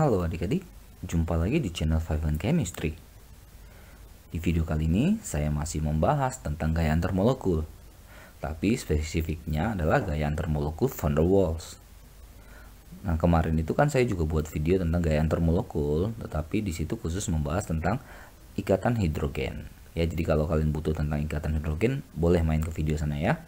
Halo adik-adik, jumpa lagi di channel 5 Chemistry. Di video kali ini, saya masih membahas tentang gaya antar molekul. Tapi spesifiknya adalah gaya antar molekul van der Waals. Nah, kemarin itu kan saya juga buat video tentang gaya antar molekul, tetapi di situ khusus membahas tentang ikatan hidrogen. Ya, jadi kalau kalian butuh tentang ikatan hidrogen, boleh main ke video sana ya.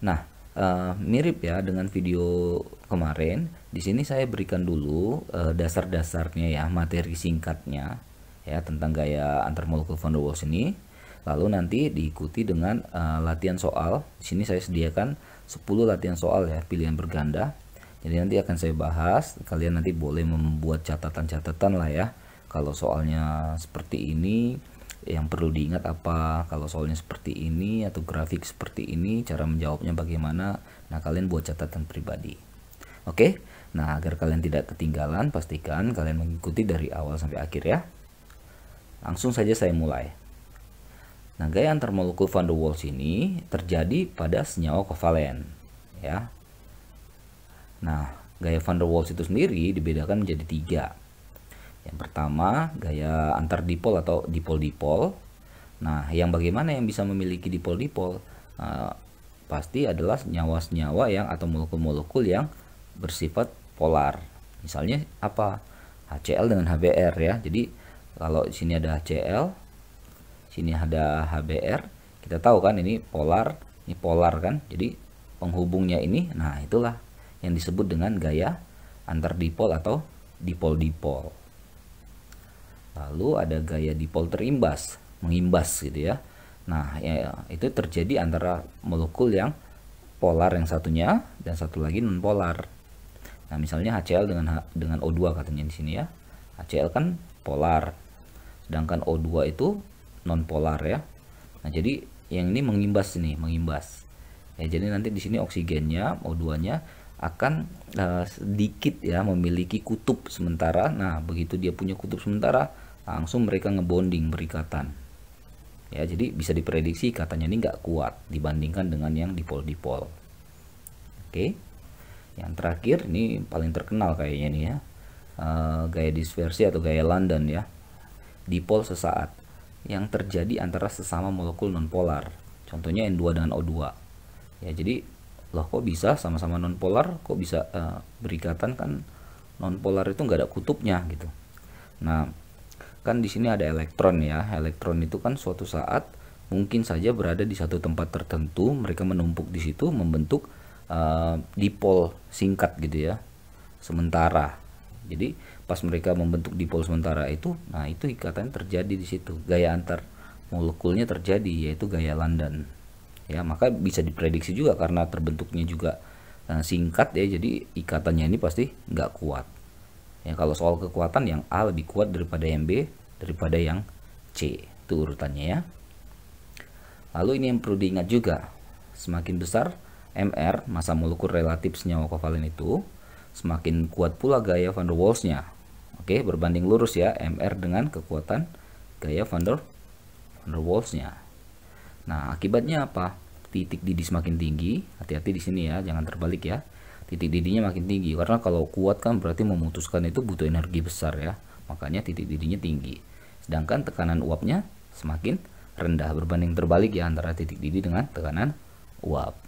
Nah, uh, mirip ya dengan video kemarin. Di sini saya berikan dulu uh, dasar-dasarnya ya, materi singkatnya ya tentang gaya molekul van der Waals ini. Lalu nanti diikuti dengan uh, latihan soal. Di sini saya sediakan 10 latihan soal ya, pilihan berganda. Jadi nanti akan saya bahas, kalian nanti boleh membuat catatan-catatan lah ya. Kalau soalnya seperti ini, yang perlu diingat apa kalau soalnya seperti ini atau grafik seperti ini cara menjawabnya bagaimana nah kalian buat catatan pribadi oke nah agar kalian tidak ketinggalan pastikan kalian mengikuti dari awal sampai akhir ya langsung saja saya mulai nah gaya antar molekul van der Waals ini terjadi pada senyawa kovalen ya nah gaya van der Waals itu sendiri dibedakan menjadi tiga yang pertama, gaya antar dipol atau dipol-dipol. Nah, yang bagaimana yang bisa memiliki dipol-dipol? Uh, pasti adalah senyawa-senyawa yang atau molekul-molekul yang bersifat polar. Misalnya apa? HCl dengan HBr ya. Jadi kalau di sini ada HCl, sini ada HBr, kita tahu kan ini polar, ini polar kan. Jadi penghubungnya ini, nah itulah yang disebut dengan gaya antar dipol atau dipol-dipol. Lalu ada gaya dipol terimbas, mengimbas gitu ya. Nah, ya, itu terjadi antara molekul yang polar yang satunya dan satu lagi non polar. Nah, misalnya HCl dengan H, dengan O2 katanya di sini ya. HCl kan polar. Sedangkan O2 itu non polar ya. Nah, jadi yang ini mengimbas nih mengimbas. Ya, jadi nanti di sini oksigennya O2-nya akan uh, sedikit ya memiliki kutub sementara. Nah, begitu dia punya kutub sementara, langsung mereka ngebonding berikatan ya jadi bisa diprediksi katanya ini nggak kuat dibandingkan dengan yang dipol-dipol oke yang terakhir ini paling terkenal kayaknya nih ya eh, gaya dispersi atau gaya London ya dipol sesaat yang terjadi antara sesama molekul nonpolar contohnya N2 dengan O2 ya jadi loh kok bisa sama-sama nonpolar kok bisa uh, berikatan kan nonpolar itu nggak ada kutubnya gitu nah kan di sini ada elektron ya elektron itu kan suatu saat mungkin saja berada di satu tempat tertentu mereka menumpuk di situ membentuk uh, dipol singkat gitu ya sementara jadi pas mereka membentuk dipol sementara itu nah itu ikatan terjadi di situ gaya antar molekulnya terjadi yaitu gaya London ya maka bisa diprediksi juga karena terbentuknya juga eh, singkat ya jadi ikatannya ini pasti nggak kuat ya kalau soal kekuatan yang A lebih kuat daripada yang B daripada yang C itu urutannya ya lalu ini yang perlu diingat juga semakin besar MR masa molekul relatif senyawa kovalen itu semakin kuat pula gaya van der Waals-nya oke berbanding lurus ya MR dengan kekuatan gaya van der van der Waals-nya nah akibatnya apa titik didih semakin tinggi hati-hati di sini ya jangan terbalik ya titik didihnya makin tinggi karena kalau kuat kan berarti memutuskan itu butuh energi besar ya makanya titik didihnya tinggi sedangkan tekanan uapnya semakin rendah berbanding terbalik ya antara titik didih dengan tekanan uap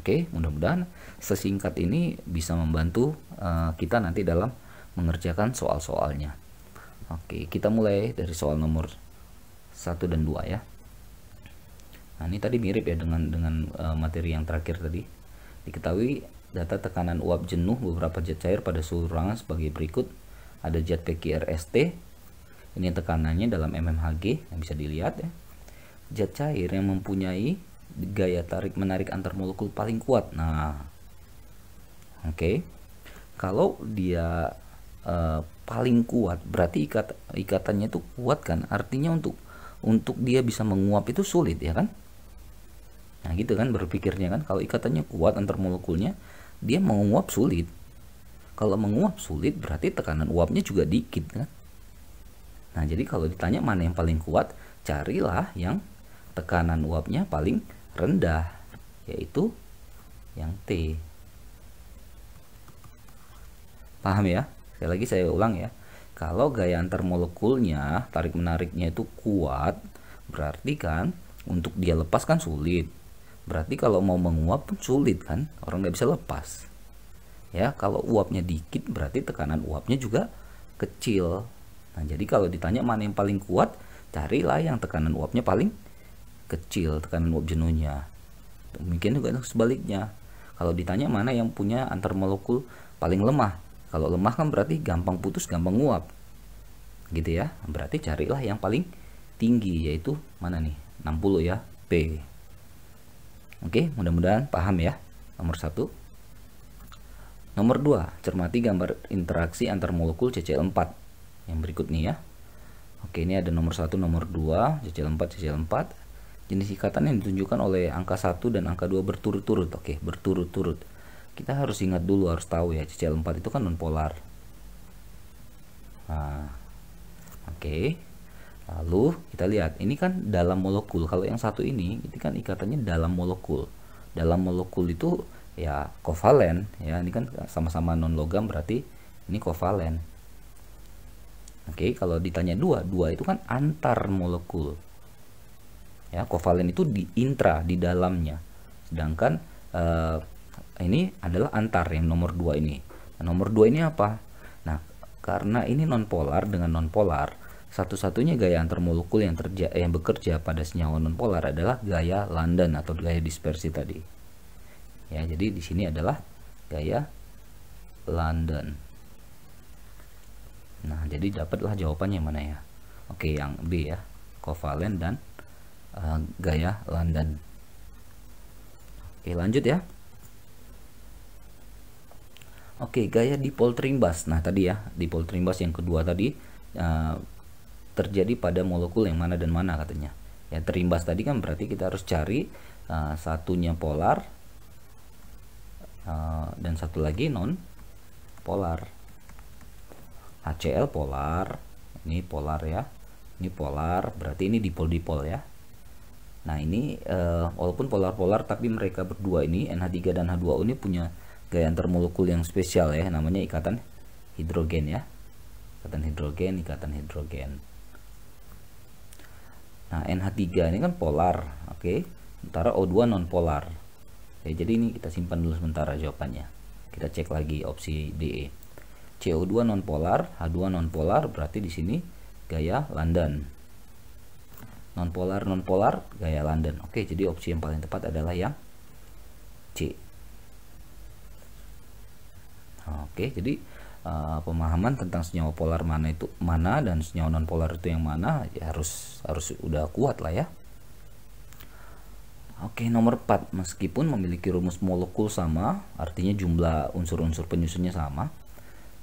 oke mudah-mudahan sesingkat ini bisa membantu uh, kita nanti dalam mengerjakan soal-soalnya oke kita mulai dari soal nomor 1 dan 2 ya Nah, ini tadi mirip ya dengan dengan uh, materi yang terakhir tadi. Diketahui Data tekanan uap jenuh beberapa jet cair pada suhu ruangan sebagai berikut. Ada jet PQRST, ini tekanannya dalam mmHg yang bisa dilihat ya. Jet cair yang mempunyai gaya tarik menarik antar molekul paling kuat. Nah, oke. Okay. Kalau dia uh, paling kuat, berarti ikat ikatannya itu kuat kan? Artinya untuk untuk dia bisa menguap itu sulit ya kan? Nah gitu kan berpikirnya kan kalau ikatannya kuat antar molekulnya dia menguap sulit. Kalau menguap sulit berarti tekanan uapnya juga dikit kan. Nah jadi kalau ditanya mana yang paling kuat, carilah yang tekanan uapnya paling rendah, yaitu yang T. Paham ya? Sekali lagi saya ulang ya. Kalau gaya antar molekulnya, tarik-menariknya itu kuat, berarti kan untuk dia lepaskan sulit berarti kalau mau menguap pun sulit kan orang nggak bisa lepas ya kalau uapnya dikit berarti tekanan uapnya juga kecil nah jadi kalau ditanya mana yang paling kuat carilah yang tekanan uapnya paling kecil tekanan uap jenuhnya mungkin juga sebaliknya kalau ditanya mana yang punya antar molekul paling lemah kalau lemah kan berarti gampang putus gampang nguap gitu ya berarti carilah yang paling tinggi yaitu mana nih 60 ya B Oke, mudah-mudahan paham ya. Nomor satu. Nomor dua, cermati gambar interaksi antar molekul CCl4 yang berikut nih ya. Oke, ini ada nomor satu, nomor dua, CCl4, CCl4. Jenis ikatan yang ditunjukkan oleh angka 1 dan angka 2 berturut-turut. Oke, berturut-turut. Kita harus ingat dulu, harus tahu ya, CCl4 itu kan nonpolar. Nah, oke. Okay. Lalu kita lihat, ini kan dalam molekul. Kalau yang satu ini, ini kan ikatannya dalam molekul. Dalam molekul itu ya kovalen, ya ini kan sama-sama non logam berarti ini kovalen. Oke, kalau ditanya dua, dua itu kan antar molekul. Ya, kovalen itu di intra di dalamnya. Sedangkan eh, ini adalah antar yang nomor dua ini. Nah, nomor dua ini apa? Nah, karena ini nonpolar dengan nonpolar, satu-satunya gaya antarmolekul yang, terja eh, yang bekerja pada senyawa nonpolar adalah gaya London atau gaya dispersi tadi. Ya, jadi di sini adalah gaya London. Nah, jadi dapatlah jawabannya mana ya? Oke, yang B ya, kovalen dan uh, gaya London. Oke, lanjut ya. Oke, gaya dipol trimbas. Nah, tadi ya, dipol trimbas yang kedua tadi eh, terjadi pada molekul yang mana dan mana katanya. Ya terimbas tadi kan berarti kita harus cari uh, satunya polar uh, dan satu lagi non polar. HCl polar, ini polar ya. Ini polar, berarti ini dipol-dipol ya. Nah, ini uh, walaupun polar-polar tapi mereka berdua ini NH3 dan H2O ini punya gaya antar molekul yang spesial ya, namanya ikatan hidrogen ya. Ikatan hidrogen, ikatan hidrogen. Nah, NH3 ini kan polar, oke. Okay? Sementara O2 non polar. Ya, jadi ini kita simpan dulu sementara jawabannya. Kita cek lagi opsi DE. CO2 non polar, H2 non polar berarti di sini gaya London. Non polar non polar gaya London. Oke, okay, jadi opsi yang paling tepat adalah yang C. Oke, okay, jadi Eh, pemahaman tentang senyawa polar mana itu mana dan senyawa non polar itu yang mana ya harus harus udah kuat lah ya Oke nomor 4 meskipun memiliki rumus molekul sama artinya jumlah unsur-unsur penyusunnya sama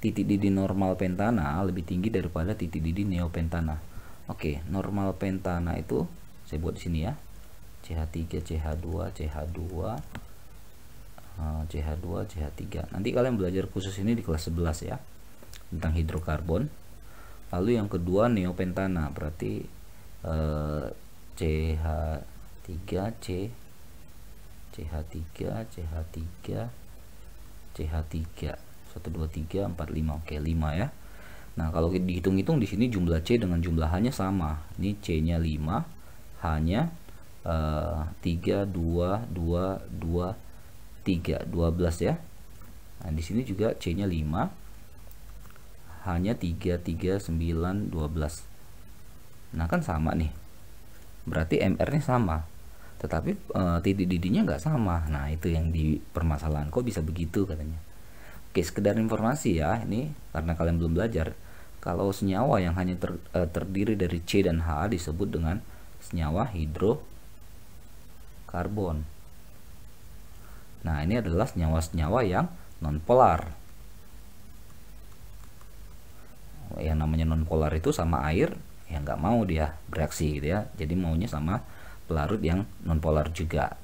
titik didih normal pentana lebih tinggi daripada titik didih neopentana Oke normal pentana itu saya buat di sini ya CH3 CH2 CH2 CH2, eh, CH3. Nanti kalian belajar khusus ini di kelas 11 ya tentang hidrokarbon. Lalu yang kedua neopentana berarti eh, CH3C CH3 CH3 CH3 1 2 3 4 5 oke 5 ya. Nah, kalau dihitung-hitung di sini jumlah C dengan jumlah H-nya sama. Ini C-nya 5, H-nya eh, 3 2 2 2 3 12 ya nah di sini juga C nya 5 hanya 3 3 9 12 nah kan sama nih berarti MR nya sama tetapi e, titik didinya nggak sama nah itu yang di permasalahan kok bisa begitu katanya oke sekedar informasi ya ini karena kalian belum belajar kalau senyawa yang hanya ter, e, terdiri dari C dan H disebut dengan senyawa hidrokarbon Nah, ini adalah senyawa-senyawa yang nonpolar. Yang namanya nonpolar itu sama air yang nggak mau dia bereaksi gitu ya. Jadi maunya sama pelarut yang nonpolar juga.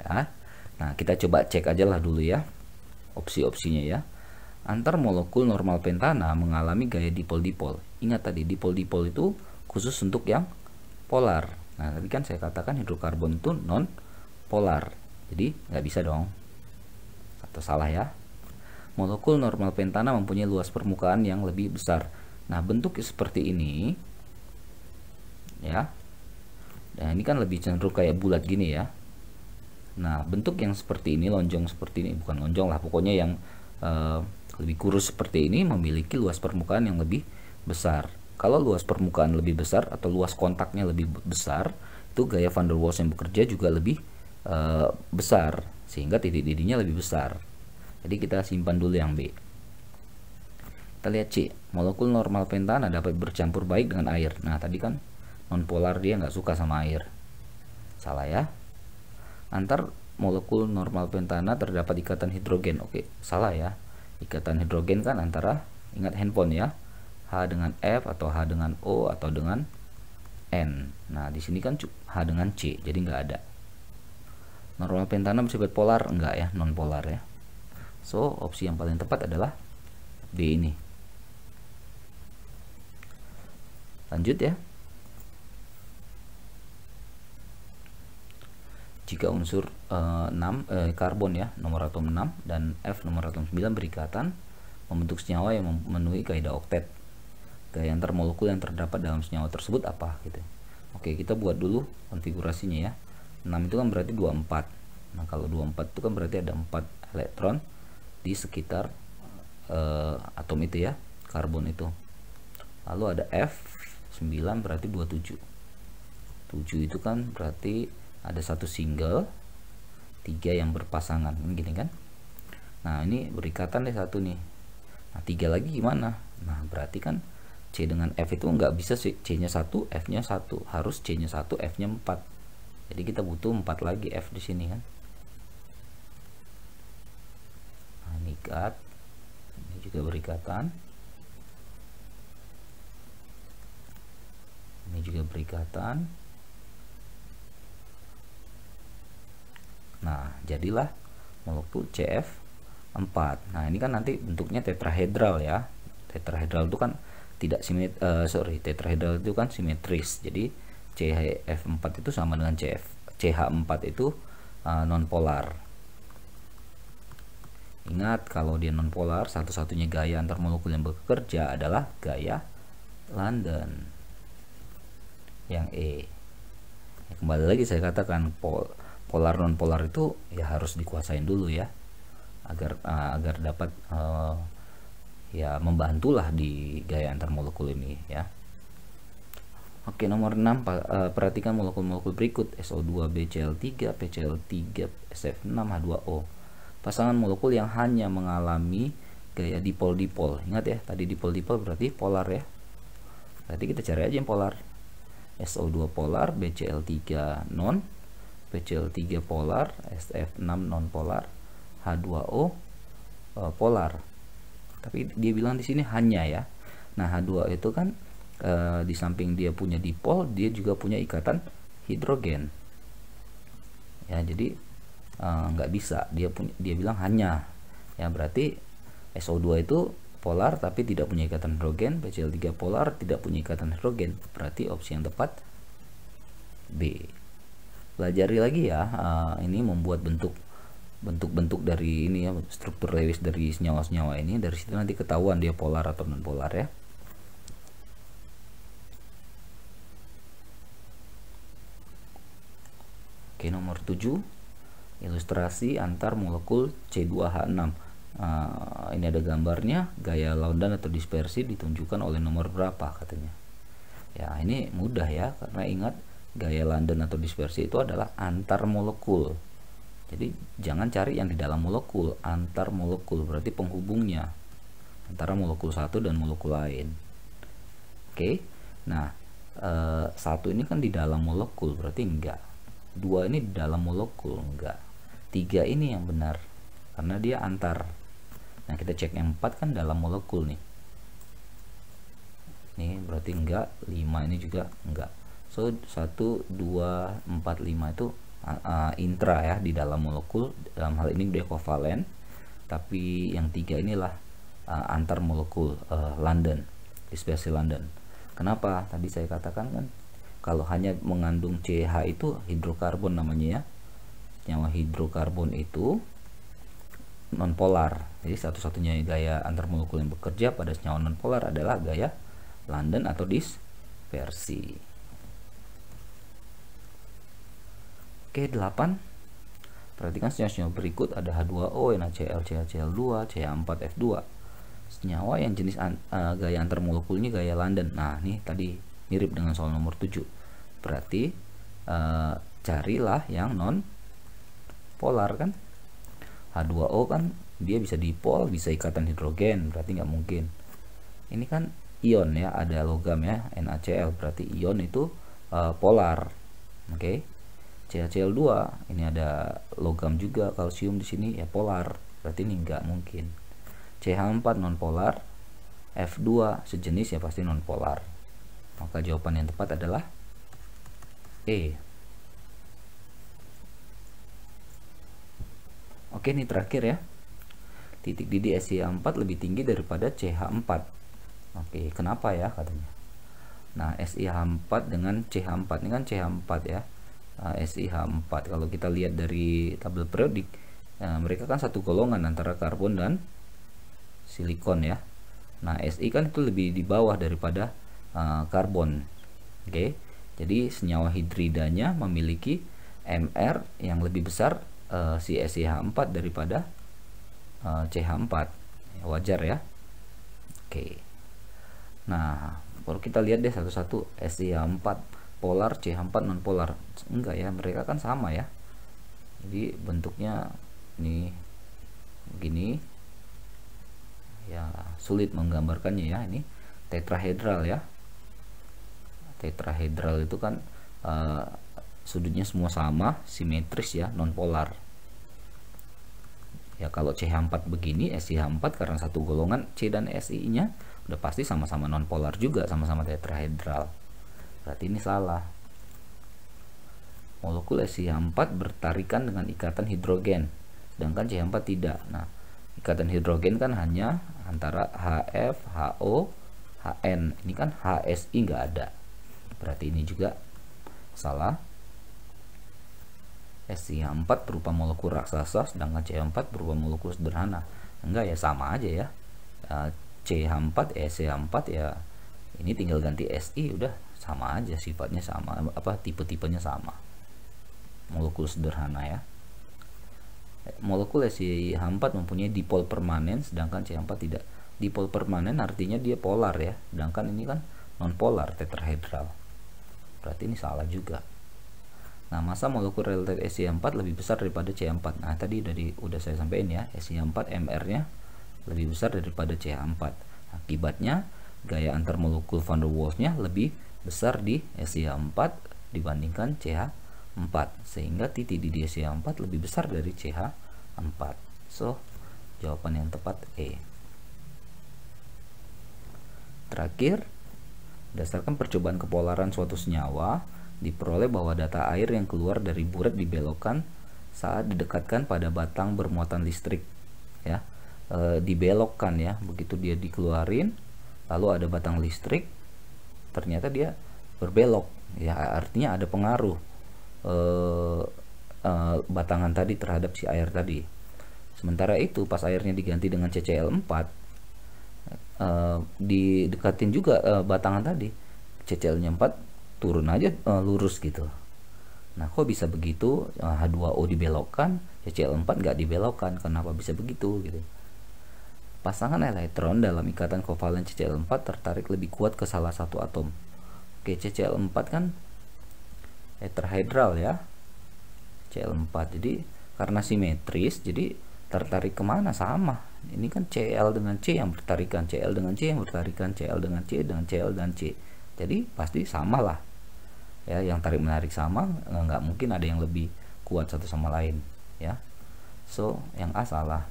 Ya. Nah, kita coba cek aja lah dulu ya opsi-opsinya ya. Antar molekul normal pentana mengalami gaya dipol-dipol. Ingat tadi dipol-dipol itu khusus untuk yang polar. Nah, tadi kan saya katakan hidrokarbon itu non polar jadi nggak bisa dong atau salah ya molekul normal pentana mempunyai luas permukaan yang lebih besar nah bentuk seperti ini ya nah ini kan lebih cenderung kayak bulat gini ya nah bentuk yang seperti ini lonjong seperti ini bukan lonjong lah pokoknya yang uh, lebih kurus seperti ini memiliki luas permukaan yang lebih besar kalau luas permukaan lebih besar atau luas kontaknya lebih besar itu gaya van der Waals yang bekerja juga lebih e, besar sehingga titik didihnya lebih besar jadi kita simpan dulu yang B kita lihat C molekul normal pentana dapat bercampur baik dengan air nah tadi kan nonpolar dia nggak suka sama air salah ya antar molekul normal pentana terdapat ikatan hidrogen oke salah ya ikatan hidrogen kan antara ingat handphone ya H dengan F atau H dengan O atau dengan N nah di sini kan H dengan C jadi nggak ada Normal pentana bersifat polar enggak ya, non polar ya. So, opsi yang paling tepat adalah b ini. Lanjut ya. Jika unsur uh, eh, 6 eh, karbon ya, nomor atom 6 dan F nomor atom 9 berikatan membentuk senyawa yang memenuhi kaidah oktet. Gaya antar molekul yang terdapat dalam senyawa tersebut apa gitu. Ya. Oke, kita buat dulu konfigurasinya ya. 6 itu kan berarti 24 nah kalau 24 itu kan berarti ada 4 elektron di sekitar uh, atom itu ya karbon itu lalu ada F 9 berarti 27 7 itu kan berarti ada satu single tiga yang berpasangan kan gini kan nah ini berikatan deh satu nih nah tiga lagi gimana nah berarti kan C dengan F itu nggak bisa C nya 1 F nya 1 harus C nya 1 F nya 4 jadi kita butuh 4 lagi F di sini kan nah, ini ikat ini juga berikatan ini juga berikatan nah jadilah molekul CF 4 nah ini kan nanti bentuknya tetrahedral ya tetrahedral itu kan tidak simet uh, sorry tetrahedral itu kan simetris jadi CHF4 itu sama dengan CF, CH4 itu uh, nonpolar. Ingat kalau dia nonpolar, satu-satunya gaya antar molekul yang bekerja adalah gaya London. Yang E. Ya, kembali lagi saya katakan pol polar nonpolar itu ya harus dikuasain dulu ya agar uh, agar dapat uh, ya membantulah di gaya antar molekul ini ya. Oke, nomor 6 eh, perhatikan molekul-molekul berikut SO2 BCl3, PCl3, SF6, H2O. Pasangan molekul yang hanya mengalami gaya dipol-dipol. Ingat ya, tadi dipol-dipol berarti polar ya. Berarti kita cari aja yang polar. SO2 polar, BCl3 non, PCl3 polar, SF6 non polar, H2O eh, polar. Tapi dia bilang di sini hanya ya. Nah, H2O itu kan Eh, di samping dia punya dipol dia juga punya ikatan hidrogen ya jadi e, nggak bisa dia punya dia bilang hanya ya berarti SO2 itu polar tapi tidak punya ikatan hidrogen PCl3 polar tidak punya ikatan hidrogen berarti opsi yang tepat B pelajari lagi ya uh, ini membuat bentuk bentuk-bentuk dari ini ya struktur Lewis dari senyawa-senyawa ini dari situ nanti ketahuan dia polar atau non polar ya Oke, nomor 7 ilustrasi antar molekul C2H6. Uh, ah, ini ada gambarnya, gaya London atau dispersi ditunjukkan oleh nomor berapa katanya. Ya, ini mudah ya karena ingat gaya London atau dispersi itu adalah antar molekul. Jadi jangan cari yang di dalam molekul, antar molekul berarti penghubungnya antara molekul satu dan molekul lain. Oke. Nah, e, satu ini kan di dalam molekul berarti enggak dua ini di dalam molekul enggak tiga ini yang benar karena dia antar nah kita cek yang empat kan dalam molekul nih ini berarti enggak lima ini juga enggak so satu dua empat lima itu uh, intra ya di dalam molekul dalam hal ini dia kovalen tapi yang tiga inilah uh, antar molekul uh, London di spesies London kenapa tadi saya katakan kan kalau hanya mengandung CH itu hidrokarbon namanya ya senyawa hidrokarbon itu nonpolar jadi satu-satunya gaya antar molekul yang bekerja pada senyawa nonpolar adalah gaya London atau dispersi oke 8 perhatikan senyawa-senyawa berikut ada H2O, NaCl, CHCl2, CH4F2 senyawa yang jenis an, uh, gaya antar molekulnya gaya London nah nih tadi mirip dengan soal nomor 7 berarti e, carilah yang non polar kan H2O kan dia bisa dipol bisa ikatan hidrogen berarti nggak mungkin ini kan ion ya ada logam ya NaCl berarti ion itu e, polar oke okay? CaCl2 ini ada logam juga kalsium di sini ya polar berarti ini nggak mungkin CH4 polar F2 sejenis ya pasti non polar maka jawaban yang tepat adalah E. Oke, ini terakhir ya. Titik didih SCA4 lebih tinggi daripada CH4. Oke, kenapa ya katanya? Nah, SIH4 dengan CH4 ini kan CH4 ya. Nah, SIH4 kalau kita lihat dari tabel periodik, nah, mereka kan satu golongan antara karbon dan silikon ya. Nah, SI kan itu lebih di bawah daripada Eh, karbon. Oke. Okay? Jadi senyawa hidridanya memiliki MR yang lebih besar uh, si SiH4 daripada uh, eh, CH4. Ya, wajar ya. Oke. Okay. Nah, kalau kita lihat deh satu-satu SiH4 polar, CH4 non polar. Enggak ya, mereka kan sama ya. Jadi bentuknya ini begini. Ya, sulit menggambarkannya ya ini tetrahedral ya tetrahedral itu kan uh, sudutnya semua sama simetris ya nonpolar ya kalau CH4 begini SIH4 karena satu golongan C dan SI nya udah pasti sama-sama nonpolar juga sama-sama tetrahedral berarti ini salah molekul SiH4 bertarikan dengan ikatan hidrogen sedangkan CH4 tidak nah ikatan hidrogen kan hanya antara HF, HO, HN ini kan HSI nggak ada berarti ini juga salah sih 4 berupa molekul raksasa sedangkan CH4 berupa molekul sederhana enggak ya sama aja ya CH4 sih 4 ya ini tinggal ganti SI udah sama aja sifatnya sama apa tipe-tipenya sama molekul sederhana ya molekul sih 4 mempunyai dipol permanen sedangkan CH4 tidak dipol permanen artinya dia polar ya sedangkan ini kan non polar tetrahedral berarti ini salah juga nah masa molekul relatif SI4 lebih besar daripada C4 nah tadi di, udah saya sampaikan ya SI4 MR nya lebih besar daripada c 4 akibatnya gaya antar molekul van der Waals nya lebih besar di si 4 dibandingkan CH4 sehingga titik di si 4 lebih besar dari CH4 so jawaban yang tepat E terakhir Berdasarkan percobaan kepolaran suatu senyawa, diperoleh bahwa data air yang keluar dari buret dibelokkan saat didekatkan pada batang bermuatan listrik. Ya, e, dibelokkan ya, begitu dia dikeluarin, lalu ada batang listrik, ternyata dia berbelok. Ya, artinya ada pengaruh e, e, batangan tadi terhadap si air tadi. Sementara itu, pas airnya diganti dengan CCl4, uh, didekatin juga uh, batangan tadi CCL-nya 4 turun aja uh, lurus gitu nah kok bisa begitu H2O dibelokkan CCL4 nggak dibelokkan kenapa bisa begitu gitu pasangan elektron dalam ikatan kovalen CCl4 tertarik lebih kuat ke salah satu atom. Oke, CCl4 kan tetrahedral ya. ccl 4 Jadi karena simetris, jadi tertarik kemana sama ini kan CL dengan C yang bertarikan CL dengan C yang bertarikan CL dengan C dengan CL dan C jadi pasti sama lah ya yang tarik menarik sama eh, nggak mungkin ada yang lebih kuat satu sama lain ya so yang A salah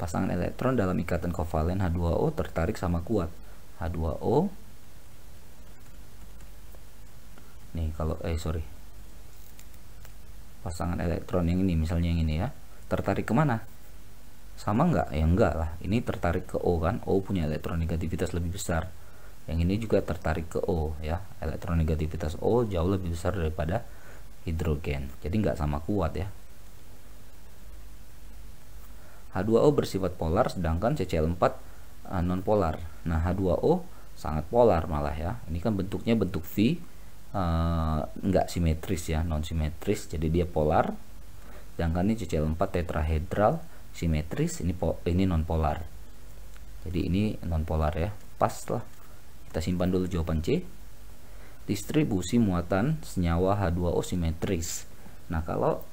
pasangan elektron dalam ikatan kovalen H2O tertarik sama kuat H2O nih kalau eh sorry pasangan elektron yang ini misalnya yang ini ya tertarik kemana sama nggak ya enggak lah ini tertarik ke O kan O punya elektronegativitas lebih besar yang ini juga tertarik ke O ya elektronegativitas O jauh lebih besar daripada hidrogen jadi nggak sama kuat ya H2O bersifat polar sedangkan CCl4 eh, nonpolar. non polar nah H2O sangat polar malah ya ini kan bentuknya bentuk V uh, nggak simetris ya non simetris jadi dia polar sedangkan ini CCl4 tetrahedral simetris ini ini nonpolar jadi ini nonpolar ya pas lah kita simpan dulu jawaban C distribusi muatan senyawa H2O simetris nah kalau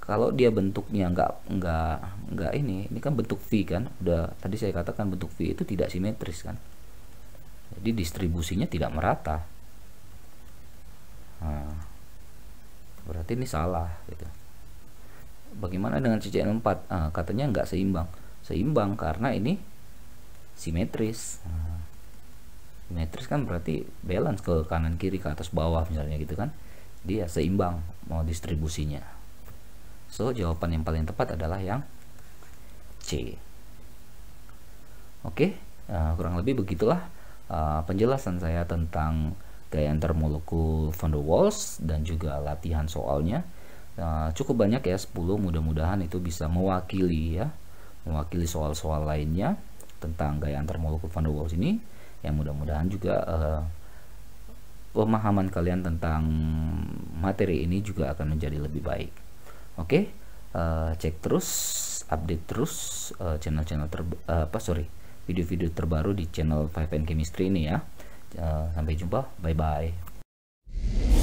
kalau dia bentuknya nggak nggak nggak ini ini kan bentuk V kan udah tadi saya katakan bentuk V itu tidak simetris kan jadi distribusinya tidak merata nah, berarti ini salah gitu bagaimana dengan CCN4 Nah, katanya nggak seimbang seimbang karena ini simetris nah, simetris kan berarti balance ke kanan kiri ke atas bawah misalnya gitu kan dia seimbang mau distribusinya so jawaban yang paling tepat adalah yang C oke okay, uh, kurang lebih begitulah uh, penjelasan saya tentang gaya antar molekul van der Waals dan juga latihan soalnya Eh, cukup banyak ya 10 mudah-mudahan itu bisa mewakili ya mewakili soal-soal lainnya tentang gaya antar molekul van der Waals ini yang mudah-mudahan juga uh, pemahaman kalian tentang materi ini juga akan menjadi lebih baik oke okay? uh, eh, cek terus update terus channel-channel uh, ter uh, apa sorry video-video terbaru di channel 5N Chemistry ini ya uh, sampai jumpa bye bye